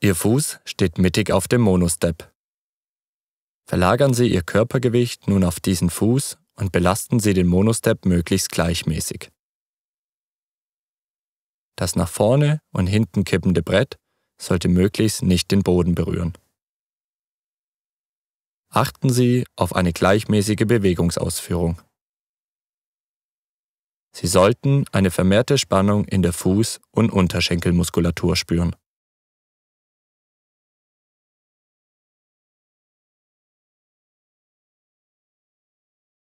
Ihr Fuß steht mittig auf dem Monostep. Verlagern Sie Ihr Körpergewicht nun auf diesen Fuß und belasten Sie den Monostep möglichst gleichmäßig. Das nach vorne und hinten kippende Brett sollte möglichst nicht den Boden berühren. Achten Sie auf eine gleichmäßige Bewegungsausführung. Sie sollten eine vermehrte Spannung in der Fuß- und Unterschenkelmuskulatur spüren.